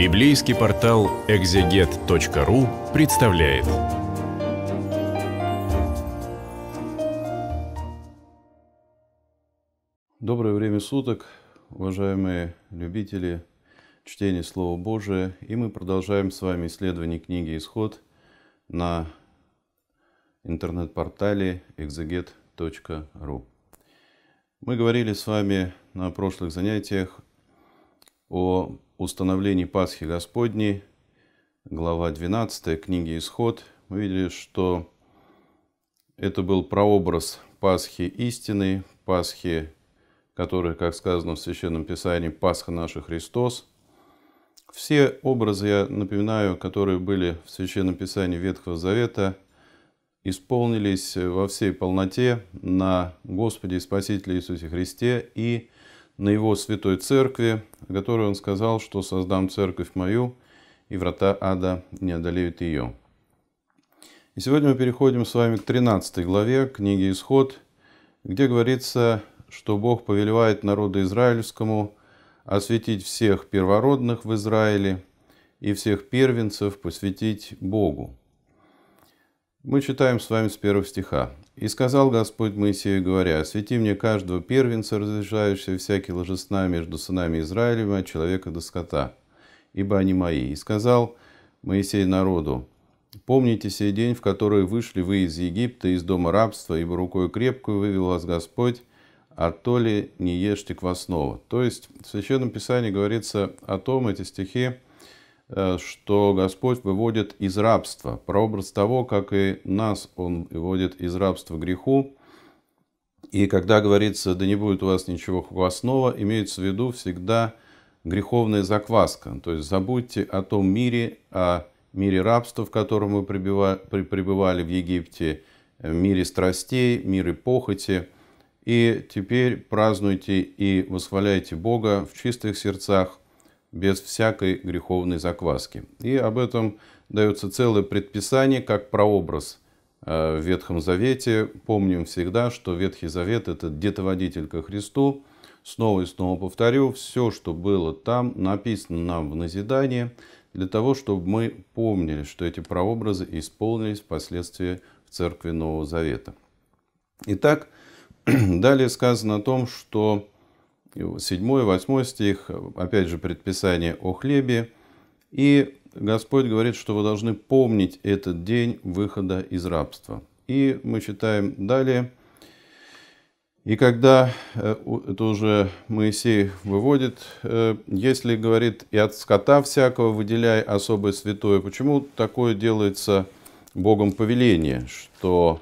Библейский портал экзегет.ру представляет. Доброе время суток, уважаемые любители чтения Слова Божия. И мы продолжаем с вами исследование книги «Исход» на интернет-портале exeget.ru. Мы говорили с вами на прошлых занятиях о установлении Пасхи Господней, глава 12 книги «Исход», мы видели, что это был прообраз Пасхи истины, Пасхи, которая, как сказано в Священном Писании, Пасха наша Христос. Все образы, я напоминаю, которые были в Священном Писании Ветхого Завета, исполнились во всей полноте на Господе и Спасителе Иисусе Христе и на его святой церкви, о которой он сказал, что создам церковь мою, и врата ада не одолеют ее. И сегодня мы переходим с вами к 13 главе книги «Исход», где говорится, что Бог повелевает народу израильскому осветить всех первородных в Израиле и всех первенцев посвятить Богу. Мы читаем с вами с первого стиха. «И сказал Господь Моисею, говоря, «Освети мне каждого первенца, разрешающего всякие ложесна между сынами Израилевыми, от человека до скота, ибо они мои». И сказал Моисей народу, «Помните сей день, в который вышли вы из Египта, из дома рабства, ибо рукой крепкую вывел вас Господь, а то ли не ешьте квасного». То есть в Священном Писании говорится о том, эти стихи, Э, что Господь выводит из рабства. Прообраз того, как и нас Он выводит из рабства греху. И когда говорится, да не будет у вас ничего хвостного, имеется в виду всегда греховная закваска. То есть забудьте о том мире, о мире рабства, в котором вы пребывали в Египте, мире страстей, мире похоти. И теперь празднуйте и восхваляйте Бога в чистых сердцах – без всякой греховной закваски. И об этом дается целое предписание, как прообраз э, в Ветхом Завете. Помним всегда, что Ветхий Завет – это детоводитель ко Христу. Снова и снова повторю, все, что было там, написано нам в назидании, для того, чтобы мы помнили, что эти прообразы исполнились впоследствии в Церкви Нового Завета. Итак, далее сказано о том, что 7-8 стих, опять же, предписание о хлебе. И Господь говорит, что вы должны помнить этот день выхода из рабства. И мы читаем далее. И когда, э, это уже Моисей выводит, э, если, говорит, и от скота всякого выделяй особое святое, почему такое делается Богом повеление, что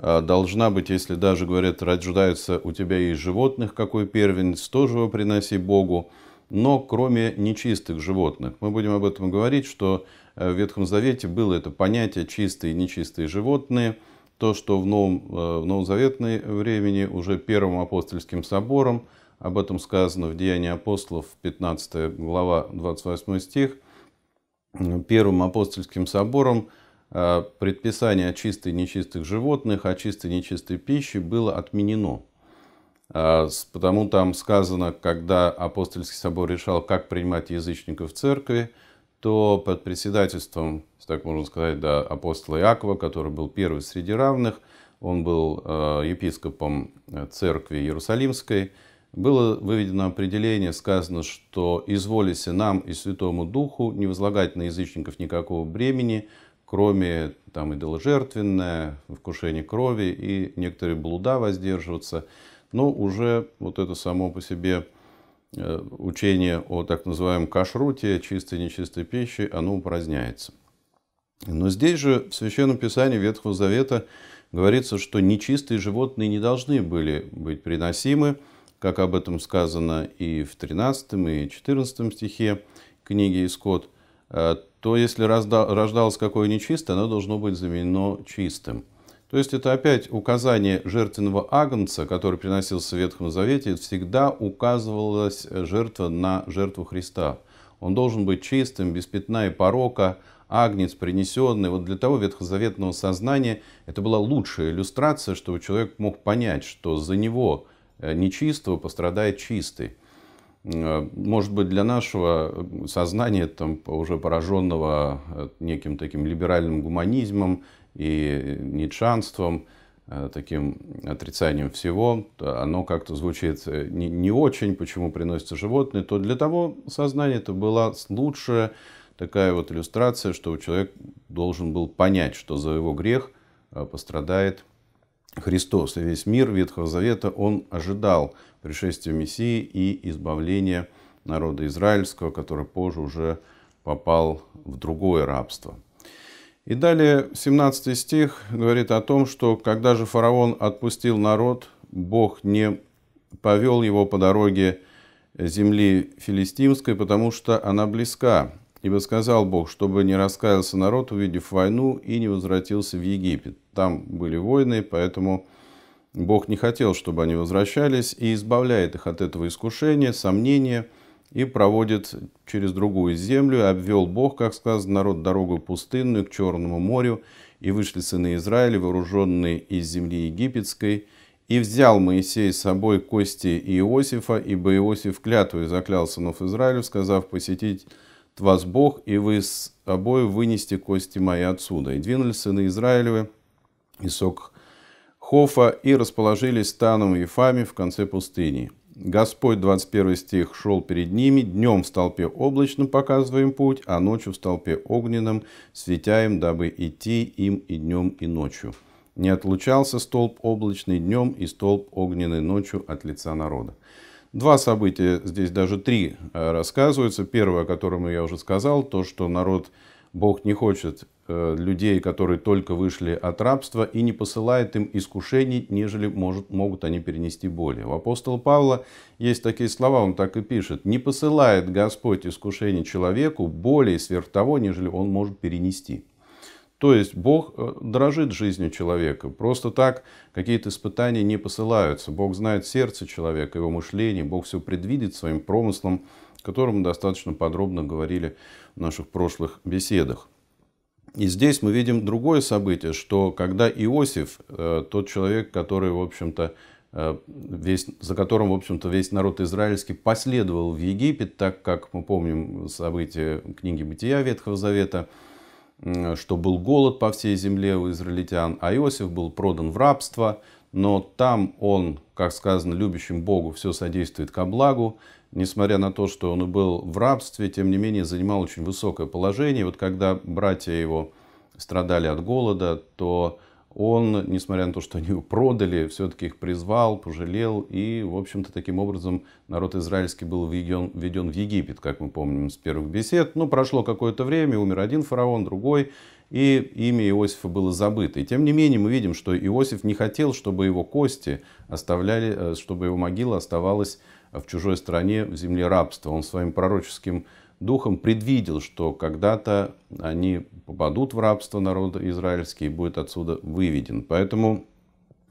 а, должна быть, если даже, говорят, рождается у тебя и животных, какой первенец, тоже его приноси Богу, но кроме нечистых животных. Мы будем об этом говорить, что э, в Ветхом Завете было это понятие чистые и нечистые животные, то, что в, новом, э, в новозаветной времени уже Первым апостольским собором, об этом сказано в Деянии апостолов, 15 глава, 28 стих, Первым апостольским собором – а, предписание о чистой и нечистых животных, о чистой и нечистой пище было отменено. А, потому там сказано, когда апостольский собор решал, как принимать язычников в церкви, то под председательством, так можно сказать, да, апостола Иакова, который был первый среди равных, он был а, епископом э, церкви Иерусалимской, было выведено определение, сказано, что «изволися нам и Святому Духу не возлагать на язычников никакого бремени, кроме там идоложертвенное, вкушение крови, и некоторые блуда воздерживаться. Но уже вот это само по себе э, учение о так называемом кашруте, чистой нечистой пищи, оно упраздняется. Но здесь же в Священном Писании Ветхого Завета говорится, что нечистые животные не должны были быть приносимы, как об этом сказано и в 13 и 14 стихе книги «Исход», а то если рождалось какое нечистое, оно должно быть заменено чистым. То есть это опять указание жертвенного агнца, который приносился в Ветхом Завете, всегда указывалась жертва на жертву Христа. Он должен быть чистым, без пятна и порока, агнец принесенный. Вот для того ветхозаветного сознания это была лучшая иллюстрация, чтобы человек мог понять, что за него э, нечистого пострадает чистый. Э, может быть, для нашего сознания, там, уже пораженного э, неким таким либеральным гуманизмом и нитшанством, э, таким отрицанием всего, оно как-то звучит не, не очень, почему приносятся животные, то для того сознания это была лучшая такая вот иллюстрация, что человек должен был понять, что за его грех пострадает Христос и весь мир Ветхого Завета, он ожидал пришествия Мессии и избавления народа израильского, который позже уже попал в другое рабство. И далее 17 стих говорит о том, что когда же фараон отпустил народ, Бог не повел его по дороге земли филистимской, потому что она близка, Ибо сказал Бог, чтобы не раскаялся народ, увидев войну, и не возвратился в Египет. Там были войны, поэтому Бог не хотел, чтобы они возвращались, и избавляет их от этого искушения, сомнения, и проводит через другую землю. Обвел Бог, как сказано, народ дорогу пустынную к Черному морю, и вышли сыны Израиля, вооруженные из земли египетской, и взял Моисей с собой кости Иосифа, ибо Иосиф клятвой заклял сынов Израилю, сказав посетить вас Бог, и вы с обои вынести кости мои отсюда». И двинулись сыны Израилевы, и сок Хофа, и расположились станом и Фами в конце пустыни. Господь, 21 стих, шел перед ними, днем в столпе облачном показывая им путь, а ночью в столпе огненном, светя им, дабы идти им и днем, и ночью. Не отлучался столб облачный днем и столб огненный ночью от лица народа. Два события, здесь даже три э, рассказываются. Первое, о котором я уже сказал, то, что народ, Бог не хочет э, людей, которые только вышли от рабства, и не посылает им искушений, нежели может, могут они перенести боли. У апостола Павла есть такие слова, он так и пишет. «Не посылает Господь искушений человеку более сверх того, нежели он может перенести». То есть Бог э, дорожит жизнью человека. Просто так какие-то испытания не посылаются. Бог знает сердце человека, его мышление. Бог все предвидит своим промыслом, о котором мы достаточно подробно говорили в наших прошлых беседах. И здесь мы видим другое событие, что когда Иосиф, э, тот человек, который, в общем-то, э, весь, за которым, в общем-то, весь народ израильский последовал в Египет, так как мы помним события книги Бытия Ветхого Завета – что был голод по всей земле у израильтян, а Иосиф был продан в рабство, но там он, как сказано, любящим Богу все содействует ко благу, несмотря на то, что он и был в рабстве, тем не менее занимал очень высокое положение. Вот когда братья его страдали от голода, то он, несмотря на то, что они его продали, все-таки их призвал, пожалел, и, в общем-то, таким образом народ израильский был введен, введен в Египет, как мы помним с первых бесед. Но ну, прошло какое-то время, умер один фараон, другой, и имя Иосифа было забыто. И тем не менее мы видим, что Иосиф не хотел, чтобы его кости оставляли, э, чтобы его могила оставалась в чужой стране, в земле рабства. Он своим пророческим духом предвидел, что когда-то они попадут в рабство народа израильский и будет отсюда выведен. Поэтому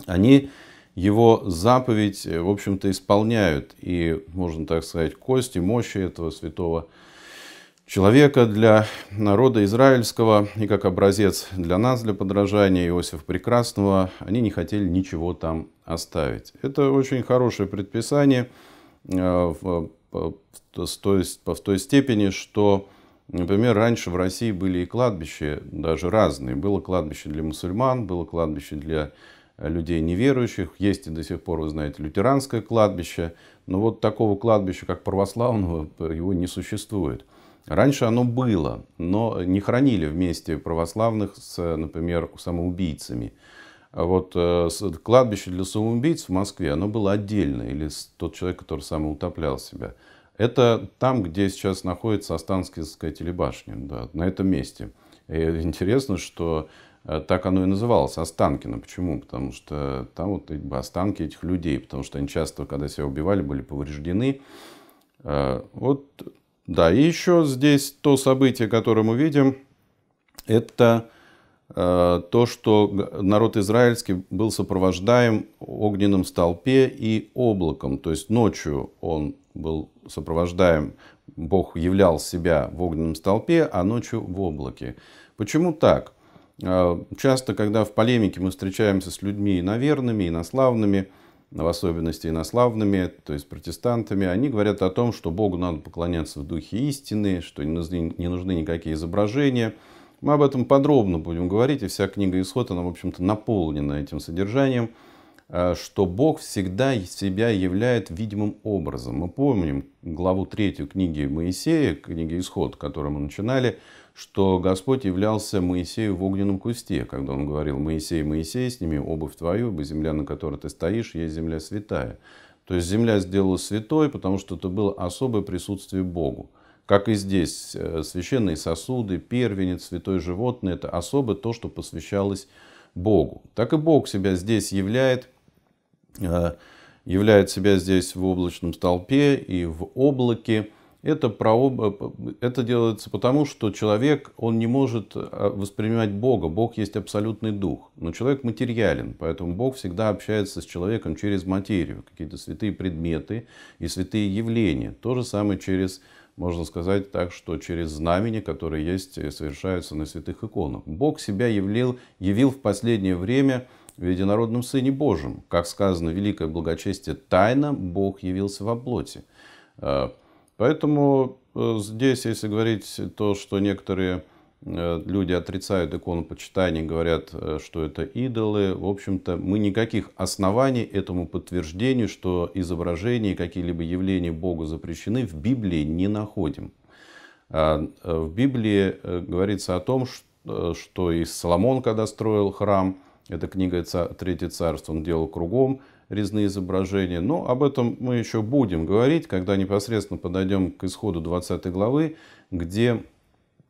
они его заповедь, э, в общем-то, исполняют. И, можно так сказать, кости, мощи этого святого человека для народа израильского и как образец для нас, для подражания Иосифа Прекрасного, они не хотели ничего там оставить. Это очень хорошее предписание э, по, с той, по, в той степени, что, например, раньше в России были и кладбища даже разные. Было кладбище для мусульман, было кладбище для э, людей неверующих. Есть и до сих пор, вы знаете, лютеранское кладбище. Но вот такого кладбища, как православного, его не существует. Раньше оно было, но не хранили вместе православных с, например, самоубийцами. А вот э, кладбище для самоубийц в Москве, оно было отдельно, или тот человек, который самоутоплял себя. Это там, где сейчас находится Останкинская телебашня, да, на этом месте. И интересно, что э, так оно и называлось, Останкино. Почему? Потому что там вот останки этих людей, потому что они часто, когда себя убивали, были повреждены. Э, вот, да, и еще здесь то событие, которое мы видим, это Э, то, что народ израильский был сопровождаем огненным столпе и облаком. То есть ночью он был сопровождаем, Бог являл себя в огненном столпе, а ночью в облаке. Почему так? Э, часто, когда в полемике мы встречаемся с людьми иноверными, инославными, в особенности инославными, то есть протестантами, они говорят о том, что Богу надо поклоняться в духе истины, что не нужны никакие изображения – мы об этом подробно будем говорить, и вся книга Исход, она, в общем-то, наполнена этим содержанием, э, что Бог всегда себя являет видимым образом. Мы помним главу третью книги Моисея, книги Исход, которую мы начинали, что Господь являлся Моисею в огненном кусте, когда он говорил «Моисей, Моисей, сними обувь твою, ибо земля, на которой ты стоишь, есть земля святая». То есть земля сделала святой, потому что это было особое присутствие Богу. Как и здесь, э, священные сосуды, первенец, святой животное – это особо то, что посвящалось Богу. Так и Бог себя здесь являет, э, являет себя здесь в облачном столпе и в облаке. Это, прооб... Э, это делается потому, что человек, он не может воспринимать Бога. Бог есть абсолютный дух, но человек материален, поэтому Бог всегда общается с человеком через материю, какие-то святые предметы и святые явления. То же самое через можно сказать так, что через знамения, которые есть, совершаются на святых иконах. Бог себя явил, явил в последнее время в единородном Сыне Божьем. Как сказано, великое благочестие тайна, Бог явился во плоти. Э, поэтому э, здесь, если говорить то, что некоторые Э, люди отрицают икону почитания, говорят, э, что это идолы. В общем-то, мы никаких оснований этому подтверждению, что изображения и какие-либо явления Богу запрещены, в Библии не находим. А, э, в Библии говорится о том, что и Соломон, когда строил храм, это книга «Третье царство», он делал кругом резные изображения. Но об этом мы еще будем говорить, когда непосредственно подойдем к исходу 20 главы, где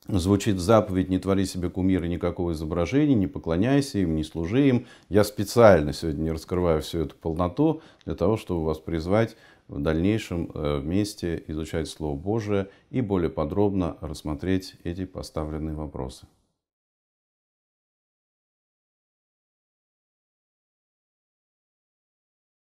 звучит заповедь «Не твори себе кумира никакого изображения, не поклоняйся им, не служи им». Я специально сегодня не раскрываю всю эту полноту для того, чтобы вас призвать в дальнейшем э, вместе изучать Слово Божие и более подробно рассмотреть эти поставленные вопросы.